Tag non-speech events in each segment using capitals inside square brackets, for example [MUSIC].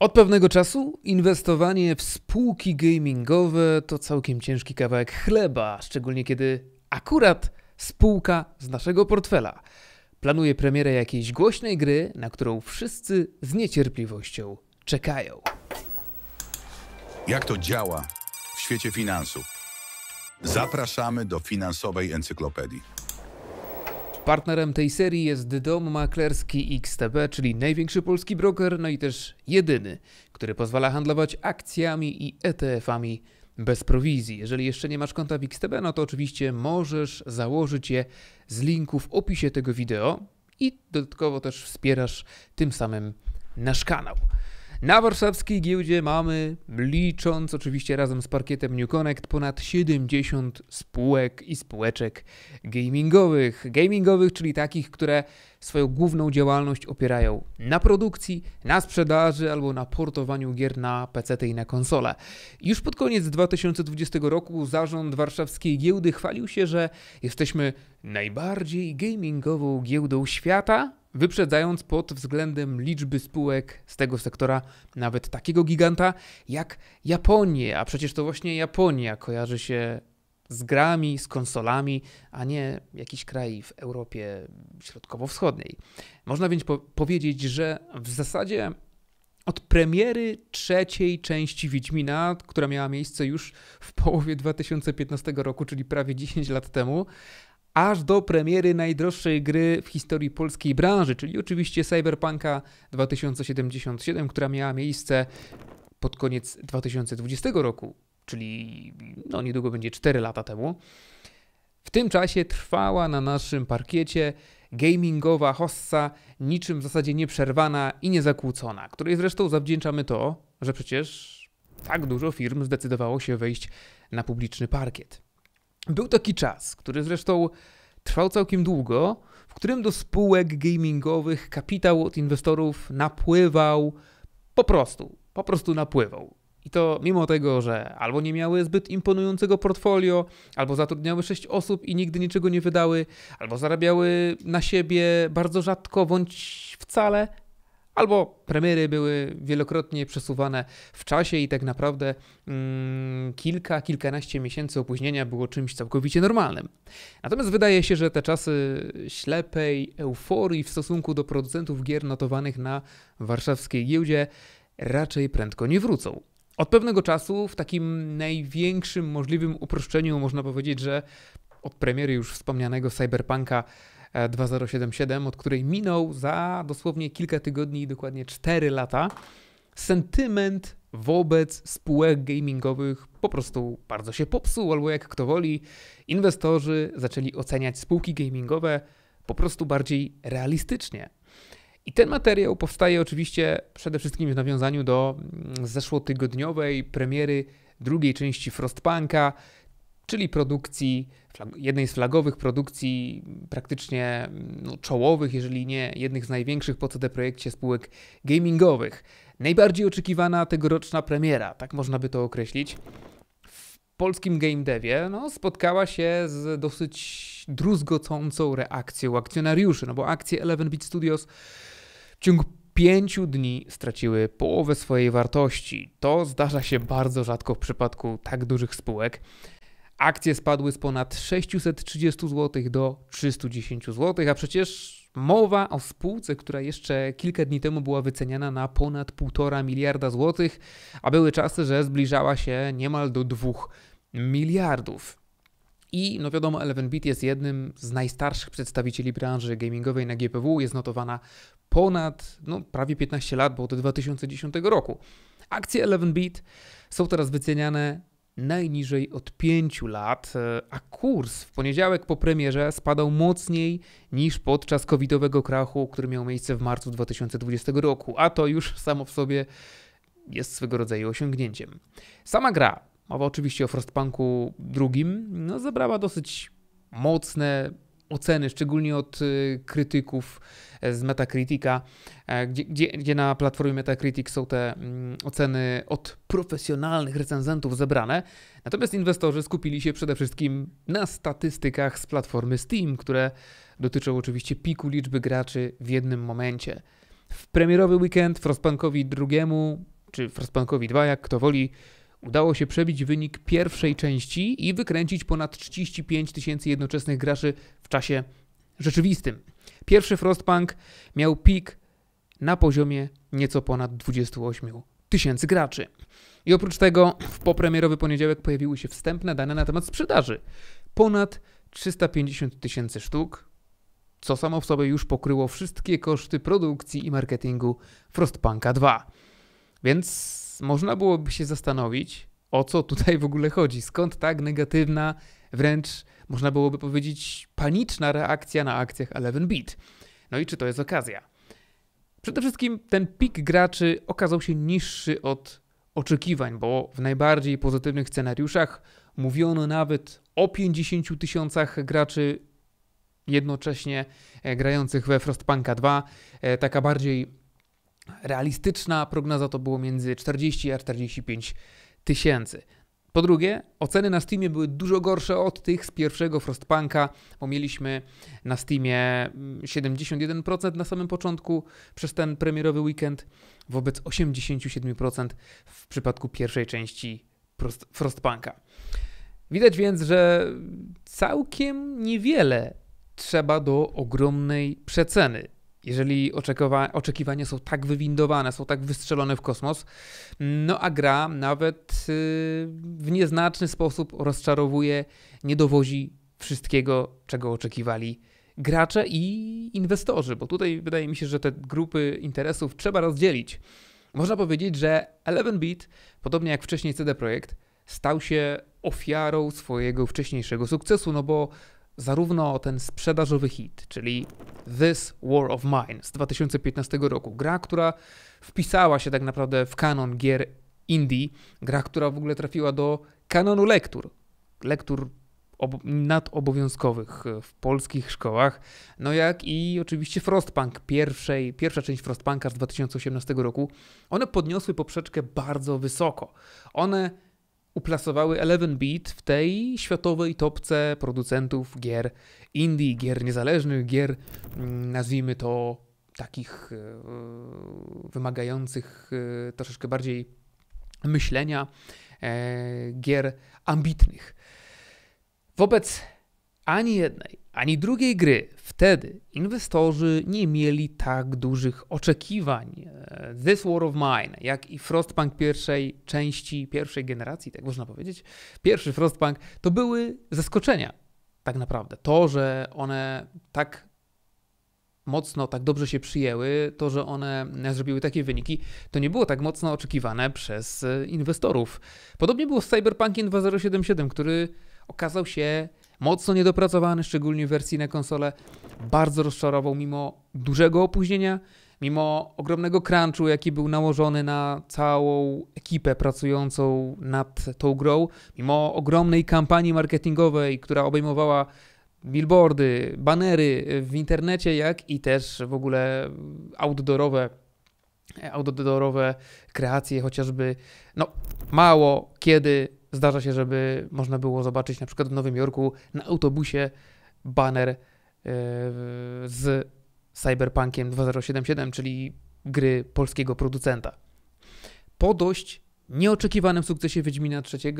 Od pewnego czasu inwestowanie w spółki gamingowe to całkiem ciężki kawałek chleba, szczególnie kiedy akurat spółka z naszego portfela planuje premierę jakiejś głośnej gry, na którą wszyscy z niecierpliwością czekają. Jak to działa w świecie finansów? Zapraszamy do finansowej encyklopedii. Partnerem tej serii jest dom maklerski XTB, czyli największy polski broker, no i też jedyny, który pozwala handlować akcjami i ETF-ami bez prowizji. Jeżeli jeszcze nie masz konta w XTB, no to oczywiście możesz założyć je z linku w opisie tego wideo i dodatkowo też wspierasz tym samym nasz kanał. Na warszawskiej giełdzie mamy, licząc oczywiście razem z parkietem New Connect, ponad 70 spółek i spółeczek gamingowych. Gamingowych, czyli takich, które swoją główną działalność opierają na produkcji, na sprzedaży albo na portowaniu gier na PC i na konsole. Już pod koniec 2020 roku zarząd warszawskiej giełdy chwalił się, że jesteśmy najbardziej gamingową giełdą świata, wyprzedzając pod względem liczby spółek z tego sektora nawet takiego giganta jak Japonię. A przecież to właśnie Japonia kojarzy się z grami, z konsolami, a nie jakiś kraj w Europie Środkowo-Wschodniej. Można więc po powiedzieć, że w zasadzie od premiery trzeciej części Wiedźmina, która miała miejsce już w połowie 2015 roku, czyli prawie 10 lat temu, aż do premiery najdroższej gry w historii polskiej branży, czyli oczywiście Cyberpunka 2077, która miała miejsce pod koniec 2020 roku, czyli no niedługo będzie 4 lata temu. W tym czasie trwała na naszym parkiecie gamingowa hossa, niczym w zasadzie nieprzerwana i niezakłócona, której zresztą zawdzięczamy to, że przecież tak dużo firm zdecydowało się wejść na publiczny parkiet. Był taki czas, który zresztą trwał całkiem długo, w którym do spółek gamingowych kapitał od inwestorów napływał po prostu, po prostu napływał. I to mimo tego, że albo nie miały zbyt imponującego portfolio, albo zatrudniały sześć osób i nigdy niczego nie wydały, albo zarabiały na siebie bardzo rzadko bądź wcale, albo premiery były wielokrotnie przesuwane w czasie i tak naprawdę mm, kilka, kilkanaście miesięcy opóźnienia było czymś całkowicie normalnym. Natomiast wydaje się, że te czasy ślepej euforii w stosunku do producentów gier notowanych na warszawskiej giełdzie raczej prędko nie wrócą. Od pewnego czasu, w takim największym możliwym uproszczeniu, można powiedzieć, że od premiery już wspomnianego Cyberpunka 2077, e, od której minął za dosłownie kilka tygodni, dokładnie 4 lata, sentyment wobec spółek gamingowych po prostu bardzo się popsuł, albo jak kto woli, inwestorzy zaczęli oceniać spółki gamingowe po prostu bardziej realistycznie. I ten materiał powstaje oczywiście przede wszystkim w nawiązaniu do mm, zeszłotygodniowej premiery drugiej części Frostpunka, czyli produkcji, jednej z flagowych produkcji, mm, praktycznie mm, no, czołowych, jeżeli nie jednych z największych po CD Projekcie spółek gamingowych. Najbardziej oczekiwana tegoroczna premiera, tak można by to określić, w polskim game devie no, spotkała się z dosyć druzgocącą reakcją akcjonariuszy, no bo akcje 11-bit Studios w ciągu pięciu dni straciły połowę swojej wartości. To zdarza się bardzo rzadko w przypadku tak dużych spółek. Akcje spadły z ponad 630 zł do 310 zł, a przecież mowa o spółce, która jeszcze kilka dni temu była wyceniana na ponad 1,5 miliarda złotych, a były czasy, że zbliżała się niemal do 2 miliardów. I no wiadomo, Elevenbit jest jednym z najstarszych przedstawicieli branży gamingowej na GPW. Jest notowana ponad, no prawie 15 lat, bo to 2010 roku. Akcje Elevenbit są teraz wyceniane najniżej od 5 lat, e, a kurs w poniedziałek po premierze spadał mocniej niż podczas covidowego krachu, który miał miejsce w marcu 2020 roku, a to już samo w sobie jest swego rodzaju osiągnięciem. Sama gra, mowa oczywiście o Frostpunku drugim, no zebrała dosyć mocne oceny, szczególnie od y, krytyków e, z Metacritica, e, gdzie, gdzie, gdzie, na platformie Metacritic są te mm, oceny od profesjonalnych recenzentów zebrane. Natomiast inwestorzy skupili się przede wszystkim na statystykach z platformy Steam, które dotyczą oczywiście piku liczby graczy w jednym momencie. W premierowy weekend Frostpunkowi drugiemu, czy Frostpunkowi 2, jak kto woli, udało się przebić wynik pierwszej części i wykręcić ponad 35 tysięcy jednoczesnych graczy w czasie rzeczywistym. Pierwszy Frostpunk miał pik na poziomie nieco ponad 28 tysięcy graczy. I oprócz tego w popremierowy poniedziałek pojawiły się wstępne dane na temat sprzedaży. Ponad 350 tysięcy sztuk, co samo w sobie już pokryło wszystkie koszty produkcji i marketingu Frostpunka 2. Więc można byłoby się zastanowić, o co tutaj w ogóle chodzi. Skąd tak negatywna, wręcz można byłoby powiedzieć paniczna reakcja na akcjach 11-bit. No i czy to jest okazja? Przede wszystkim ten pik graczy okazał się niższy od oczekiwań, bo w najbardziej pozytywnych scenariuszach mówiono nawet o 50 tysiącach graczy jednocześnie e, grających we Frostpunka 2. E, taka bardziej realistyczna prognoza to było między 40 a 45 tysięcy. Po drugie, oceny na Steamie były dużo gorsze od tych z pierwszego Frostpunka, bo mieliśmy na Steamie 71% mm, na samym początku przez ten premierowy weekend, wobec 87% w przypadku pierwszej części Frostpunka. Widać więc, że całkiem niewiele trzeba do ogromnej przeceny jeżeli oczekiwania są tak wywindowane, są tak wystrzelone w kosmos, no a gra nawet y, w nieznaczny sposób rozczarowuje, nie dowozi wszystkiego, czego oczekiwali gracze i inwestorzy, bo tutaj wydaje mi się, że te grupy interesów trzeba rozdzielić. Można powiedzieć, że 11-bit, podobnie jak wcześniej CD Projekt, stał się ofiarą swojego wcześniejszego sukcesu, no bo zarówno o ten sprzedażowy hit, czyli This War of Mine z 2015 roku. Gra, która wpisała się tak naprawdę w kanon gier indie. Gra, która w ogóle trafiła do kanonu lektur. Lektur ob- nadobowiązkowych e, w polskich szkołach. No jak i oczywiście Frostpunk, pierwszej, pierwsza część Frostpunka z 2018 roku. One podniosły poprzeczkę bardzo wysoko. One uplasowały 11-bit w tej światowej topce producentów gier indie, gier niezależnych, gier mm, nazwijmy to takich e, wymagających e, troszeczkę bardziej myślenia, e, gier ambitnych. Wobec ani jednej, ani drugiej gry wtedy inwestorzy nie mieli tak dużych oczekiwań. E, This War of Mine, jak i Frostpunk pierwszej części, pierwszej generacji, tak można powiedzieć, pierwszy Frostpunk, to były zaskoczenia. Tak naprawdę to, że one tak mocno, tak dobrze się przyjęły, to, że one e, zrobiły takie wyniki, to nie było tak mocno oczekiwane przez e, inwestorów. Podobnie było z Cyberpunkiem 2077, który okazał się mocno niedopracowany, szczególnie w wersji na konsolę. Bardzo rozczarował mimo dużego opóźnienia, mimo ogromnego crunchu, jaki był nałożony na całą ekipę pracującą nad tą grą, mimo ogromnej kampanii marketingowej, która obejmowała billboardy, banery w internecie, jak i też w ogóle outdoorowe outdoorowe kreacje, chociażby no, mało kiedy Zdarza się, żeby można było zobaczyć na przykład w Nowym Jorku na autobusie banner e, z Cyberpunkiem 2077, czyli gry polskiego producenta. Po dość nieoczekiwanym sukcesie Wiedźmina III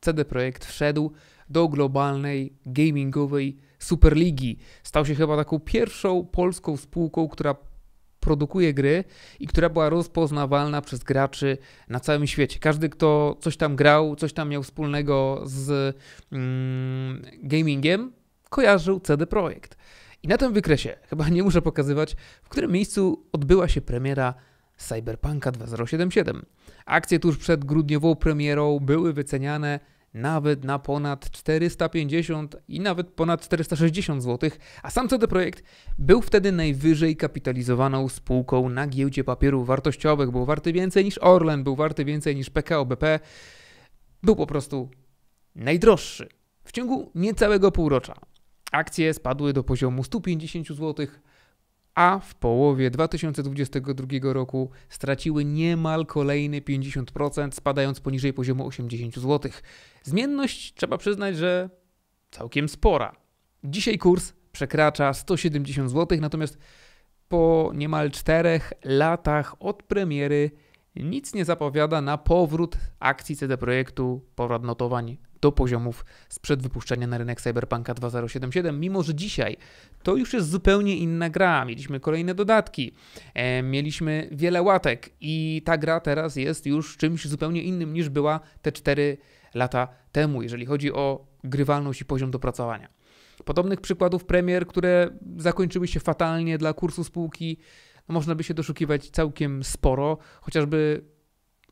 CD Projekt wszedł do globalnej gamingowej Superligi. Stał się chyba taką pierwszą polską spółką, która produkuje gry i która była rozpoznawalna przez graczy na całym świecie. Każdy, kto coś tam grał, coś tam miał wspólnego z mm, gamingiem, kojarzył CD Projekt. I na tym wykresie, chyba nie muszę pokazywać, w którym miejscu odbyła się premiera Cyberpunka 2077. Akcje tuż przed grudniową premierą były wyceniane nawet na ponad 450 i nawet ponad 460 zł, a sam CD Projekt był wtedy najwyżej kapitalizowaną spółką na giełdzie papierów wartościowych. Był warty więcej niż Orlen, był warty więcej niż PKO BP. Był po prostu najdroższy. W ciągu niecałego półrocza akcje spadły do poziomu 150 zł, a w połowie 2022 roku straciły niemal kolejny 50%, spadając poniżej poziomu 80 zł. Zmienność trzeba przyznać, że całkiem spora. Dzisiaj kurs przekracza 170 zł, natomiast po niemal 4 latach od premiery nic nie zapowiada na powrót akcji CD Projektu, powrót notowań do poziomów sprzed wypuszczenia na rynek Cyberpunka 2077, mimo że dzisiaj to już jest zupełnie inna gra. Mieliśmy kolejne dodatki, e, mieliśmy wiele łatek i ta gra teraz jest już czymś zupełnie innym niż była te 4 lata temu, jeżeli chodzi o grywalność i poziom dopracowania. Podobnych przykładów premier, które zakończyły się fatalnie dla kursu spółki, no, można by się doszukiwać całkiem sporo, chociażby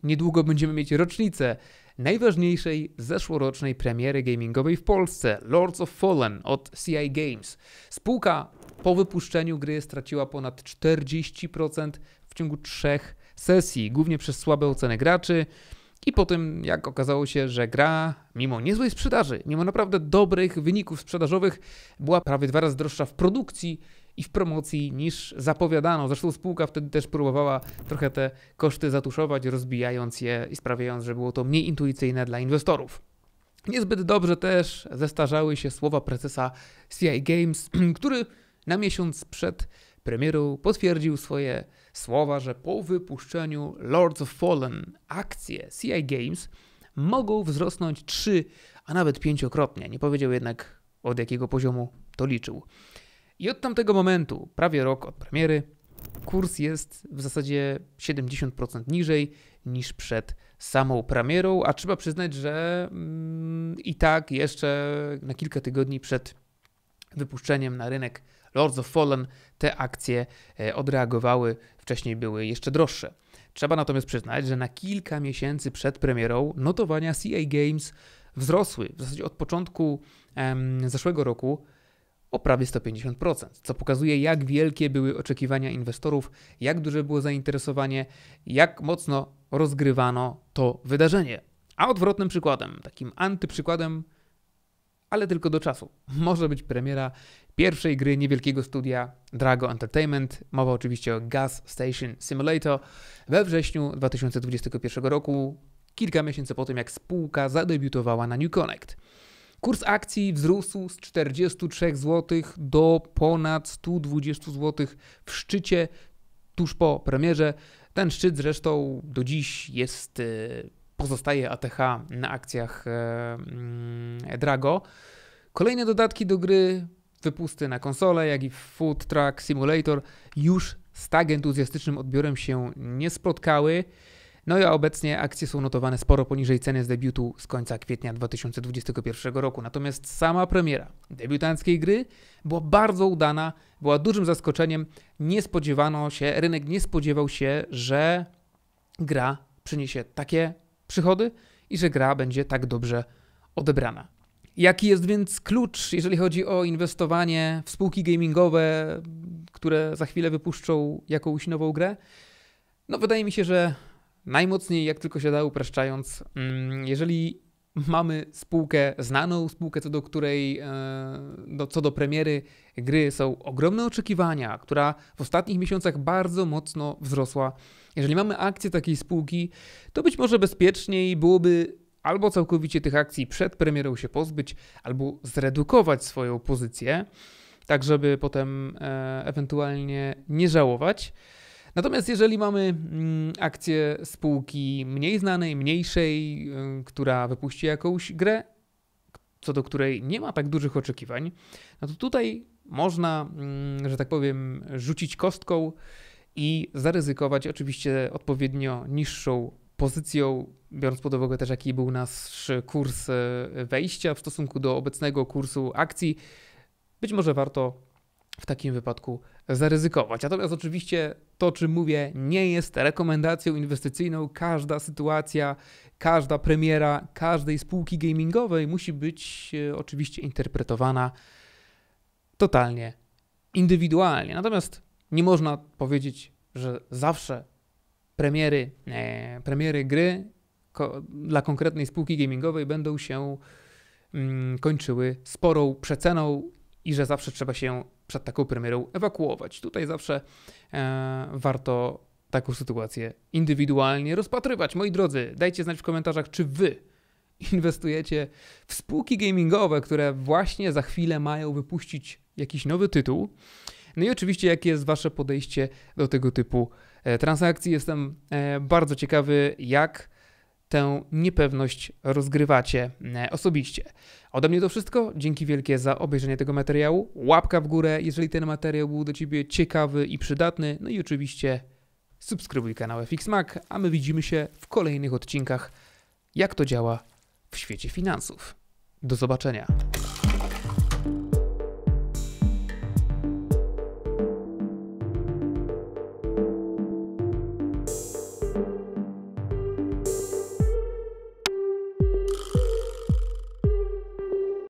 niedługo będziemy mieć rocznicę najważniejszej zeszłorocznej premiery gamingowej w Polsce Lords of Fallen od CI Games. Spółka po wypuszczeniu gry straciła ponad 40% w ciągu trzech sesji, głównie przez słabe oceny graczy. I po tym, jak okazało się, że gra, mimo niezłej sprzedaży, mimo naprawdę dobrych wyników sprzedażowych, była prawie dwa razy droższa w produkcji i w promocji niż zapowiadano. Zresztą spółka wtedy też próbowała trochę te koszty zatuszować, rozbijając je i sprawiając, że było to mniej intuicyjne dla inwestorów. Niezbyt dobrze też zestarzały się słowa prezesa CI Games, [CLEARS THROAT] który na miesiąc przed premierą potwierdził swoje słowa, że po wypuszczeniu Lords of Fallen akcje CI Games mogą wzrosnąć trzy, a nawet pięciokrotnie. Nie powiedział jednak od jakiego poziomu to liczył. I od tamtego momentu, prawie rok od premiery, kurs jest w zasadzie 70% niżej niż przed samą premierą, a trzeba przyznać, że mm, i tak jeszcze na kilka tygodni przed wypuszczeniem na rynek Lords of Fallen te akcje e, odreagowały, wcześniej były jeszcze droższe. Trzeba natomiast przyznać, że na kilka miesięcy przed premierą notowania CA Games wzrosły. W zasadzie od początku em, zeszłego roku o prawie 150%, co pokazuje, jak wielkie były oczekiwania inwestorów, jak duże było zainteresowanie, jak mocno rozgrywano to wydarzenie. A odwrotnym przykładem, takim antyprzykładem, ale tylko do czasu, [LAUGHS] może być premiera pierwszej gry niewielkiego studia Drago Entertainment. Mowa oczywiście o Gas Station Simulator we wrześniu 2021 roku, kilka miesięcy po tym, jak spółka zadebiutowała na New Connect. Kurs akcji wzrósł z 43 zł do ponad 120 zł w szczycie tuż po premierze. Ten szczyt zresztą do dziś jest, y, pozostaje ATH na akcjach e, mm, Drago. Kolejne dodatki do gry, wypusty na konsole, jak i Food Truck Simulator już z tak entuzjastycznym odbiorem się nie spotkały. No i obecnie akcje są notowane sporo poniżej ceny z debiutu z końca kwietnia 2021 roku. Natomiast sama premiera debiutanckiej gry była bardzo udana, była dużym zaskoczeniem. Nie spodziewano się, rynek nie spodziewał się, że gra przyniesie takie przychody i że gra będzie tak dobrze odebrana. Jaki jest więc klucz, jeżeli chodzi o inwestowanie w spółki gamingowe, które za chwilę wypuszczą jakąś nową grę? No, wydaje mi się, że najmocniej jak tylko się da upraszczając, mm, jeżeli mamy spółkę znaną, spółkę co do której, e, co do premiery gry są ogromne oczekiwania, która w ostatnich miesiącach bardzo mocno wzrosła. Jeżeli mamy akcję takiej spółki, to być może bezpieczniej byłoby albo całkowicie tych akcji przed premierą się pozbyć, albo zredukować swoją pozycję, tak żeby potem e, ewentualnie nie żałować. Natomiast jeżeli mamy mm, akcję spółki mniej znanej, mniejszej, y, która wypuści jakąś grę, co do której nie ma tak dużych oczekiwań, no to tutaj można, mm, że tak powiem, rzucić kostką i zaryzykować oczywiście odpowiednio niższą pozycją, biorąc pod uwagę też jaki był nasz kurs e, wejścia w stosunku do obecnego kursu akcji. Być może warto w takim wypadku zaryzykować. Natomiast oczywiście to, o czym mówię, nie jest rekomendacją inwestycyjną. Każda sytuacja, każda premiera każdej spółki gamingowej musi być e, oczywiście interpretowana totalnie indywidualnie. Natomiast nie można powiedzieć, że zawsze premiery, e, premiery gry ko dla konkretnej spółki gamingowej będą się mm, kończyły sporą przeceną i że zawsze trzeba się przed taką premierą ewakuować. Tutaj zawsze e, warto taką sytuację indywidualnie rozpatrywać. Moi drodzy, dajcie znać w komentarzach, czy wy inwestujecie w spółki gamingowe, które właśnie za chwilę mają wypuścić jakiś nowy tytuł. No i oczywiście, jakie jest Wasze podejście do tego typu e, transakcji. Jestem e, bardzo ciekawy, jak tę niepewność rozgrywacie e, osobiście. Ode mnie to wszystko. Dzięki wielkie za obejrzenie tego materiału. Łapka w górę, jeżeli ten materiał był do Ciebie ciekawy i przydatny. No i oczywiście subskrybuj kanał FXMAG, a my widzimy się w kolejnych odcinkach, jak to działa w świecie finansów. Do zobaczenia.